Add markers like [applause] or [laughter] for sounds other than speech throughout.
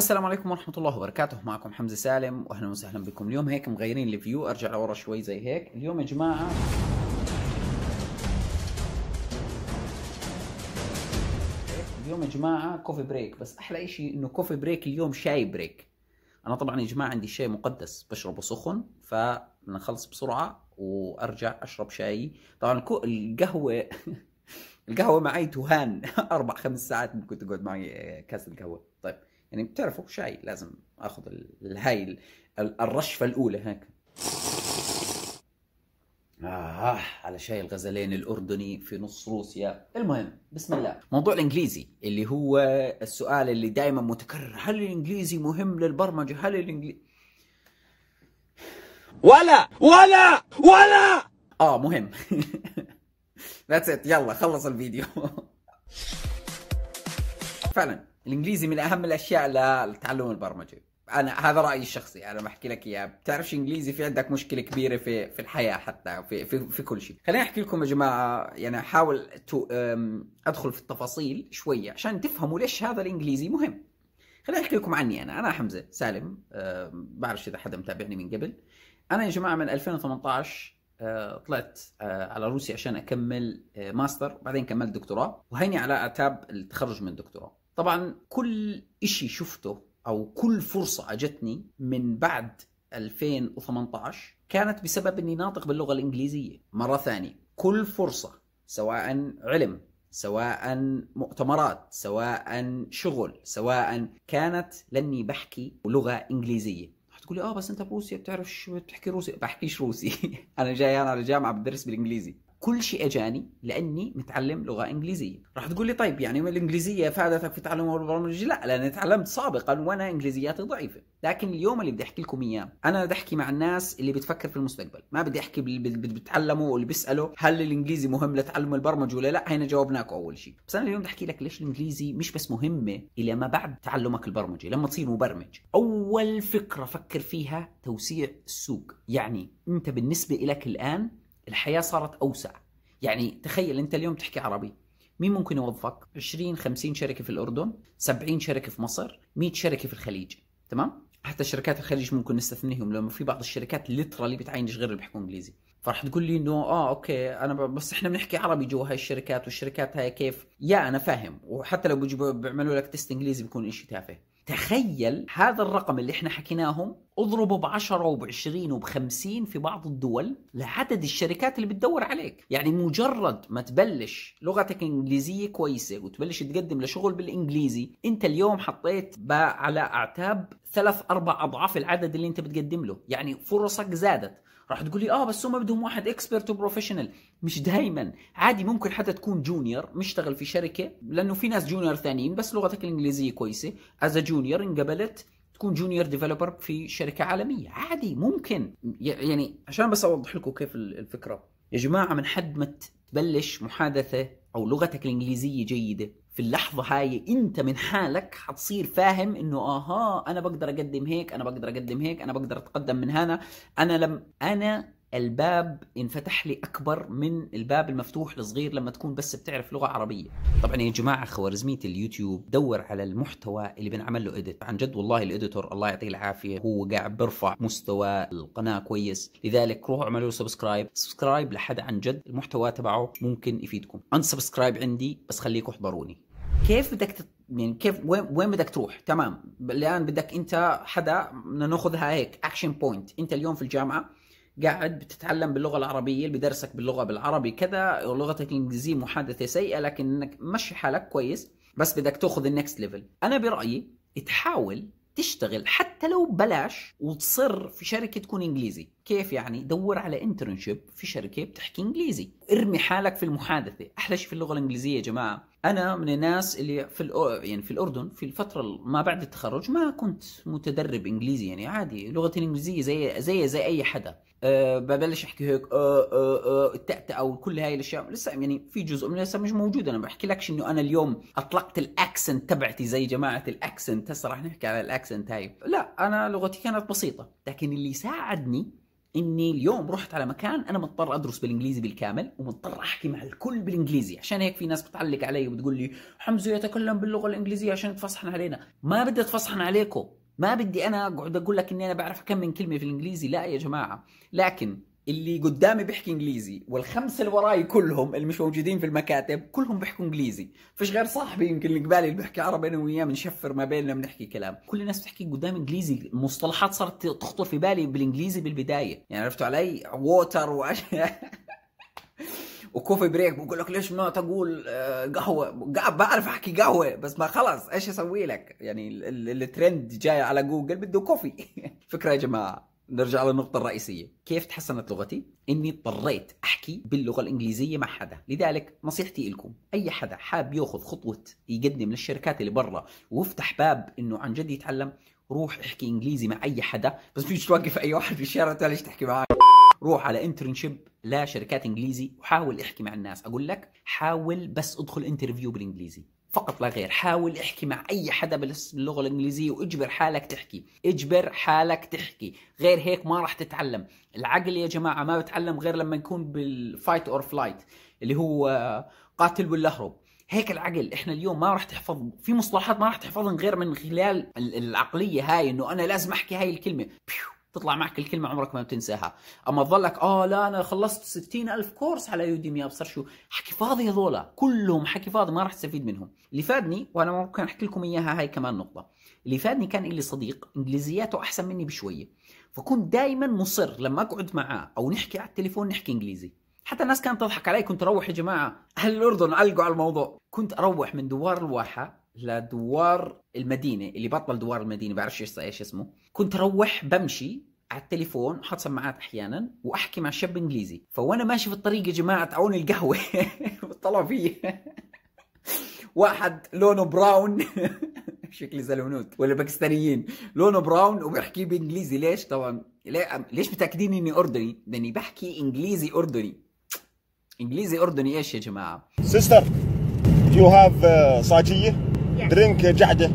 السلام عليكم ورحمة الله وبركاته معكم حمزة سالم وأهلا وسهلا بكم اليوم هيك مغيرين الفيو أرجع لورا شوي زي هيك اليوم يا جماعة اليوم يا جماعة كوفي بريك بس أحلى إشي إنه كوفي بريك اليوم شاي بريك أنا طبعا يا جماعة عندي شاي مقدس بشربه سخن فبنخلص بسرعة وأرجع أشرب شاي طبعا القهوة [laughs] القهوة معي تهان [laughs] أربع خمس ساعات ممكن تقعد معي كاس القهوة يعني بتعرفوا شاي لازم اخذ هاي الرشفه الاولى هيك آه على شاي الغزلين الأردني في نص روسيا المهم بسم الله موضوع الإنجليزي اللي هو السؤال اللي دائما متكرر هل الإنجليزي مهم للبرمجة هل الإنجليزي ولا ولا ولا آه مهم ذاتس [laughs] ات يلا خلص الفيديو [laughs] فعلا الانجليزي من اهم الاشياء لتعلم البرمجه انا هذا رايي الشخصي انا بحكي لك اياه بتعرفش انجليزي في عندك مشكله كبيره في في الحياه حتى في في, في كل شيء خليني احكي لكم يا جماعه يعني احاول ادخل في التفاصيل شويه عشان تفهموا ليش هذا الانجليزي مهم خليني احكي لكم عني انا انا حمزه سالم أه بعرفش اذا حدا متابعني من قبل انا يا جماعه من 2018 أه، طلعت أه، على روسيا عشان اكمل أه، ماستر بعدين كملت دكتوراه وهيني على اعتاب التخرج من الدكتوراه طبعا كل إشي شفته أو كل فرصة أجتني من بعد 2018 كانت بسبب أني ناطق باللغة الإنجليزية مرة ثانية كل فرصة سواء علم سواء مؤتمرات سواء شغل سواء كانت لاني بحكي لغه انجليزيه تقول لي اه بس انت بروسيا بتعرف شو بتحكي روسي [laughs] بحكيش روسي [laughs] انا جاي انا على الجامعه بدرس بالانجليزي كل شيء اجاني لاني متعلم لغه انجليزيه راح تقول لي طيب يعني الانجليزيه فادتك في تعلم البرمجه لا لاني تعلمت سابقا وانا انجليزياتي ضعيفه لكن اليوم اللي بدي احكي لكم اياه انا بدي احكي مع الناس اللي بتفكر في المستقبل ما بدي احكي باللي بتعلمه واللي بيساله هل الانجليزي مهم لتعلم البرمجه ولا لا هنا جاوبناكم اول شيء بس انا اليوم بدي احكي لك ليش الانجليزي مش بس مهمه الى ما بعد تعلمك البرمجه لما تصير مبرمج اول فكره فكر فيها توسيع السوق يعني انت بالنسبه لك الان الحياه صارت اوسع يعني تخيل انت اليوم تحكي عربي مين ممكن يوظفك 20 50 شركه في الاردن 70 شركه في مصر 100 شركه في الخليج تمام حتى شركات الخليج ممكن نستثنيهم لانه في بعض الشركات ليترالي بتعينش غير اللي بيحكوا انجليزي فرح تقول لي انه اه اوكي انا بس احنا بنحكي عربي جوا هاي الشركات والشركات هاي كيف يا انا فاهم وحتى لو بيجوا بيعملوا لك تيست انجليزي بيكون شيء تافه تخيل هذا الرقم اللي احنا حكيناهم اضربه ب 10 وب 20 وب 50 في بعض الدول لعدد الشركات اللي بتدور عليك، يعني مجرد ما تبلش لغتك الانجليزيه كويسه وتبلش تقدم لشغل بالانجليزي، انت اليوم حطيت على اعتاب ثلاث اربع اضعاف العدد اللي انت بتقدم له، يعني فرصك زادت، راح تقول لي اه بس هم بدهم واحد اكسبرت وبروفيشنال مش دايما عادي ممكن حتى تكون جونيور مشتغل في شركه لانه في ناس جونيور ثانيين بس لغتك الانجليزيه كويسه از جونيور انقبلت تكون جونيور ديفلوبر في شركه عالميه عادي ممكن يعني عشان بس اوضح لكم كيف الفكره يا جماعه من حد ما تبلش محادثه او لغتك الانجليزيه جيده في اللحظه هاي انت من حالك حتصير فاهم انه اها انا بقدر اقدم هيك انا بقدر اقدم هيك انا بقدر اتقدم من هنا انا لم انا الباب انفتح لي اكبر من الباب المفتوح الصغير لما تكون بس بتعرف لغه عربيه طبعا يا جماعه خوارزميه اليوتيوب دور على المحتوى اللي بنعمل له اديت عن جد والله الاديتور الله يعطيه العافيه هو قاعد بيرفع مستوى القناه كويس لذلك روحوا اعملوا سبسكرايب سبسكرايب لحد عن جد المحتوى تبعه ممكن يفيدكم ان سبسكرايب عندي بس خليكم احضروني كيف بدك تت... يعني كيف وين وين بدك تروح تمام الان بدك انت حدا ناخذها هيك اكشن بوينت انت اليوم في الجامعه قاعد بتتعلم باللغه العربيه اللي بدرسك باللغه بالعربي كذا ولغتك الانجليزيه محادثه سيئه لكن انك مشي حالك كويس بس بدك تاخذ النكست ليفل انا برايي تحاول تشتغل حتى لو بلاش وتصر في شركه تكون انجليزي كيف يعني دور على انترنشيب في شركه بتحكي انجليزي ارمي حالك في المحادثه احلى شيء في اللغه الانجليزيه يا جماعه انا من الناس اللي في الأو... يعني في الاردن في الفتره ما بعد التخرج ما كنت متدرب انجليزي يعني عادي لغتي الانجليزيه زي زي زي اي حدا أه ببلش احكي هيك أه أه أه التأتأة او كل هاي الاشياء لسه يعني في جزء من لسه مش موجود انا بحكي لكش انه انا اليوم اطلقت الاكسنت تبعتي زي جماعه الاكسنت هسه رح نحكي على الاكسنت هاي لا انا لغتي كانت بسيطه لكن اللي ساعدني اني اليوم رحت على مكان انا مضطر ادرس بالانجليزي بالكامل ومضطر احكي مع الكل بالانجليزي عشان هيك في ناس بتعلق علي وبتقول لي حمزه يتكلم باللغه الانجليزيه عشان تفصحن علينا ما بدي اتفصحن عليكم ما بدي انا اقعد اقول لك اني انا بعرف كم من كلمه في الانجليزي لا يا جماعه لكن اللي قدامي بيحكي انجليزي والخمسه اللي وراي كلهم اللي مش موجودين في المكاتب كلهم بيحكوا انجليزي فيش غير صاحبي يمكن اللي قبالي اللي بيحكي عربي انا وياه بنشفر ما بيننا بنحكي كلام كل الناس بتحكي قدام انجليزي مصطلحات صارت تخطر في بالي بالانجليزي بالبدايه يعني عرفتوا علي ووتر واشياء [laughs] وكوفي بريك بقول لك ليش ما تقول آه، قهوه بعرف احكي قهوه بس ما خلص ايش اسوي لك يعني الترند جاي على جوجل بده كوفي [laughs] فكره يا جماعه نرجع للنقطة الرئيسية كيف تحسنت لغتي؟ إني اضطريت أحكي باللغة الإنجليزية مع حدا لذلك نصيحتي لكم أي حدا حاب يأخذ خطوة يقدم للشركات اللي برا وافتح باب إنه عن جد يتعلم روح احكي إنجليزي مع أي حدا بس فيش توقف أي واحد في الشارع ليش تحكي معاه روح على انترنشيب لشركات انجليزي وحاول احكي مع الناس اقول لك حاول بس ادخل انترفيو بالانجليزي فقط لا غير حاول احكي مع اي حدا باللغه الانجليزيه واجبر حالك تحكي اجبر حالك تحكي غير هيك ما راح تتعلم العقل يا جماعه ما بتعلم غير لما نكون بالفايت اور فلايت اللي هو قاتل ولا اهرب هيك العقل احنا اليوم ما راح تحفظ في مصطلحات ما راح تحفظها غير من خلال العقليه هاي انه انا لازم احكي هاي الكلمه بيو. تطلع معك الكلمه عمرك ما بتنساها اما تظلك اه لا انا خلصت 60000 كورس على يوديمي ابصر شو حكي فاضي هذولا كلهم حكي فاضي ما راح تستفيد منهم اللي فادني وانا ممكن احكي لكم اياها هاي كمان نقطه اللي فادني كان لي صديق انجليزياته احسن مني بشويه فكنت دائما مصر لما اقعد معاه او نحكي على التليفون نحكي انجليزي حتى الناس كانت تضحك علي كنت اروح يا جماعه اهل الاردن علقوا على الموضوع كنت اروح من دوار الواحه لدوار المدينه اللي بطل دوار المدينه بعرفش ايش اسمه كنت اروح بمشي على التليفون حط سماعات احيانا واحكي مع شاب انجليزي فوانا ماشي في الطريق يا جماعه تعون القهوه [laughs] طلع في [laughs] واحد لونه براون [laughs] شكلي زلونوت ولا باكستانيين لونه براون وبيحكي بانجليزي ليش طبعا ليش متاكدين اني اردني لاني بحكي انجليزي اردني انجليزي اردني ايش يا جماعه سيستر يو هاف صاجيه درينك جعده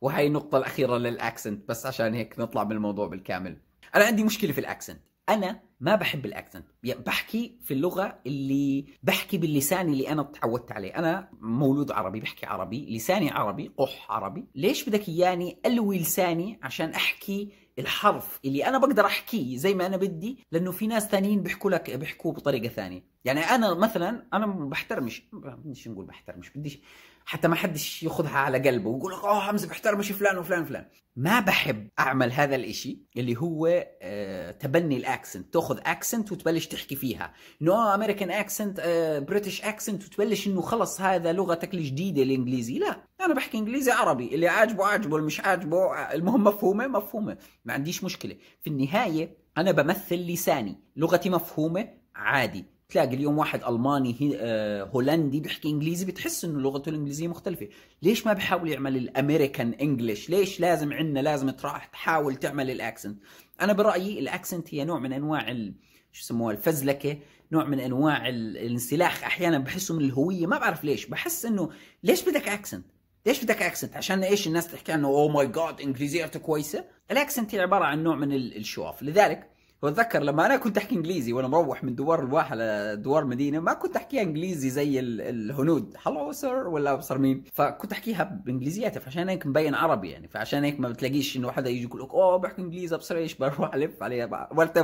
وهي النقطة الأخيرة للأكسنت بس عشان هيك نطلع من الموضوع بالكامل أنا عندي مشكلة في الأكسنت أنا ما بحب الأكسنت يعني بحكي في اللغة اللي بحكي باللسان اللي أنا تعودت عليه أنا مولود عربي بحكي عربي لساني عربي قح عربي ليش بدك إياني ألوي لساني عشان أحكي الحرف اللي أنا بقدر أحكيه زي ما أنا بدي لأنه في ناس ثانيين بيحكوا لك بيحكوه بطريقة ثانية يعني انا مثلا انا ما بحترمش بديش نقول بحترمش بديش حتى ما حدش ياخذها على قلبه ويقول لك اه حمزه بحترمش فلان وفلان وفلان ما بحب اعمل هذا الاشي اللي هو آه تبني الاكسنت تاخذ اكسنت وتبلش تحكي فيها نو امريكان اكسنت بريتش اكسنت وتبلش انه خلص هذا لغتك الجديده الانجليزي لا انا بحكي انجليزي عربي اللي عاجبه عاجبه اللي مش عاجبه آه، المهم مفهومه مفهومه ما عنديش مشكله في النهايه انا بمثل لساني لغتي مفهومه عادي تلاقي اليوم واحد الماني آه، هولندي بيحكي انجليزي بتحس انه لغته الانجليزيه مختلفه ليش ما بحاول يعمل الامريكان انجلش ليش لازم عندنا لازم تروح تحاول تعمل الاكسنت انا برايي الاكسنت هي نوع من انواع ال... شو يسموها الفزلكه نوع من انواع ال... الانسلاخ احيانا بحسه من الهويه ما بعرف ليش بحس انه ليش بدك اكسنت ليش بدك اكسنت عشان ايش الناس تحكي عنه اوه ماي جاد انجليزيتك كويسه الاكسنت هي عباره عن نوع من الشو لذلك واتذكر لما انا كنت احكي انجليزي وانا مروح من دوار الواحه لدوار مدينه ما كنت احكيها انجليزي زي الهنود هلو سر ولا ابصر مين فكنت احكيها بانجليزياتي فعشان هيك مبين عربي يعني فعشان هيك ما بتلاقيش انه حدا يجي يقول لك اوه بحكي انجليزي ابصر ايش بروح الف عليها وات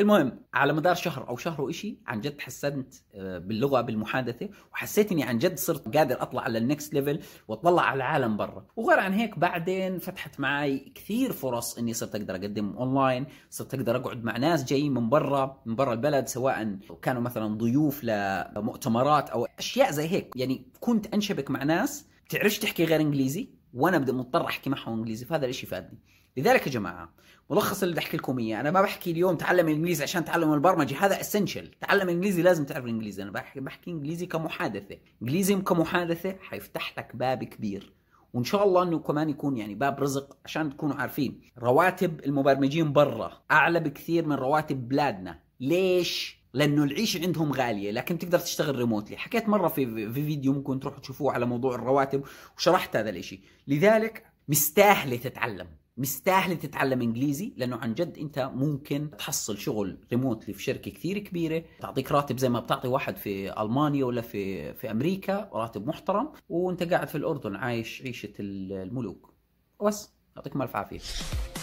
المهم على مدار شهر او شهر وشي عن جد تحسنت آه، باللغه بالمحادثه وحسيت اني عن جد صرت قادر اطلع على النكست ليفل واطلع على العالم برا وغير عن هيك بعدين فتحت معي كثير فرص اني صرت اقدر اقدم اونلاين صرت اقدر اقعد تقعد مع ناس جايين من برا من برا البلد سواء كانوا مثلا ضيوف لمؤتمرات او اشياء زي هيك يعني كنت انشبك مع ناس تعرفش تحكي غير انجليزي وانا بدي مضطر احكي معهم انجليزي فهذا الاشي فادني لذلك يا جماعه ملخص اللي بدي احكي لكم اياه انا ما بحكي اليوم تعلم الانجليزي عشان تعلم البرمجه هذا اسينشال تعلم انجليزي لازم تعرف الانجليزي انا بحكي بحكي انجليزي كمحادثه انجليزي كمحادثه حيفتح لك باب كبير وان شاء الله انه كمان يكون يعني باب رزق عشان تكونوا عارفين رواتب المبرمجين برا اعلى بكثير من رواتب بلادنا ليش لانه العيشه عندهم غاليه لكن تقدر تشتغل ريموتلي حكيت مره في في فيديو ممكن تروحوا تشوفوه على موضوع الرواتب وشرحت هذا الاشي لذلك مستاهله تتعلم مستاهل تتعلم انجليزي لانه عن جد انت ممكن تحصل شغل ريموتلي في شركه كثير كبيره تعطيك راتب زي ما بتعطي واحد في المانيا ولا في في امريكا راتب محترم وانت قاعد في الاردن عايش عيشه الملوك بس يعطيكم الف عافيه